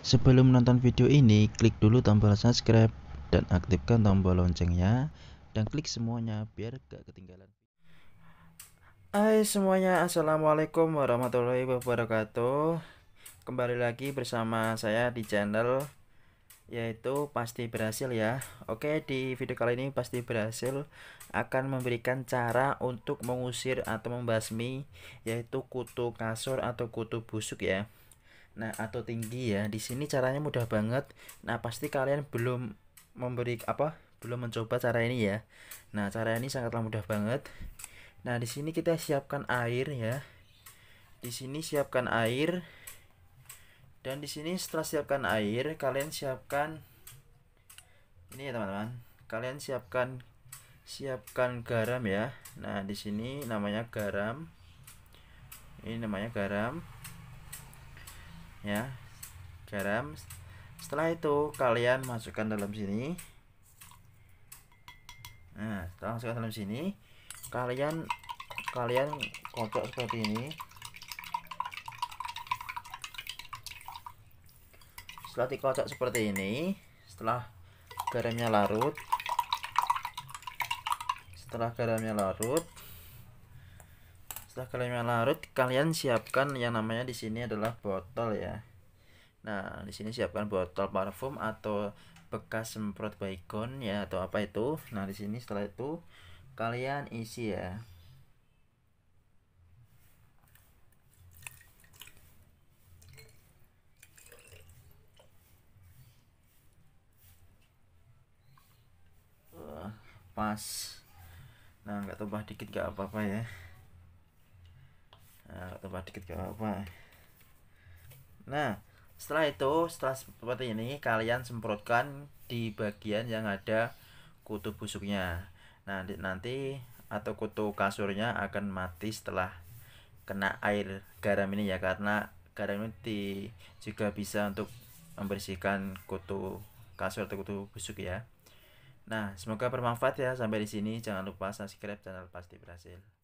Sebelum menonton video ini, klik dulu tombol subscribe dan aktifkan tombol loncengnya dan klik semuanya biar gak ketinggalan. Hai semuanya, Assalamualaikum warahmatullahi wabarakatuh Kembali lagi bersama saya di channel yaitu Pasti Berhasil ya Oke di video kali ini Pasti Berhasil akan memberikan cara untuk mengusir atau membasmi yaitu kutu kasur atau kutu busuk ya nah atau tinggi ya di sini caranya mudah banget nah pasti kalian belum memberi apa belum mencoba cara ini ya nah cara ini sangatlah mudah banget nah di sini kita siapkan air ya di sini siapkan air dan di sini setelah siapkan air kalian siapkan ini ya teman-teman kalian siapkan siapkan garam ya nah di sini namanya garam ini namanya garam ya garam setelah itu kalian masukkan dalam sini nah setelah masukkan dalam sini kalian kalian kocok seperti ini setelah dikocok seperti ini setelah garamnya larut setelah garamnya larut setelah kalian larut, kalian siapkan yang namanya di sini adalah botol ya. Nah, di sini siapkan botol parfum atau bekas semprot baygon ya atau apa itu. Nah, di sini setelah itu kalian isi ya. pas nah nggak tumpah dikit nggak apa-apa ya nah, tempat dikit gak apa nah setelah itu setelah seperti ini kalian semprotkan di bagian yang ada kutu busuknya nanti nanti atau kutu kasurnya akan mati setelah kena air garam ini ya karena garam ini juga bisa untuk membersihkan kutu kasur atau kutu busuk ya Nah, semoga bermanfaat ya. Sampai di sini, jangan lupa subscribe channel Pasti Berhasil.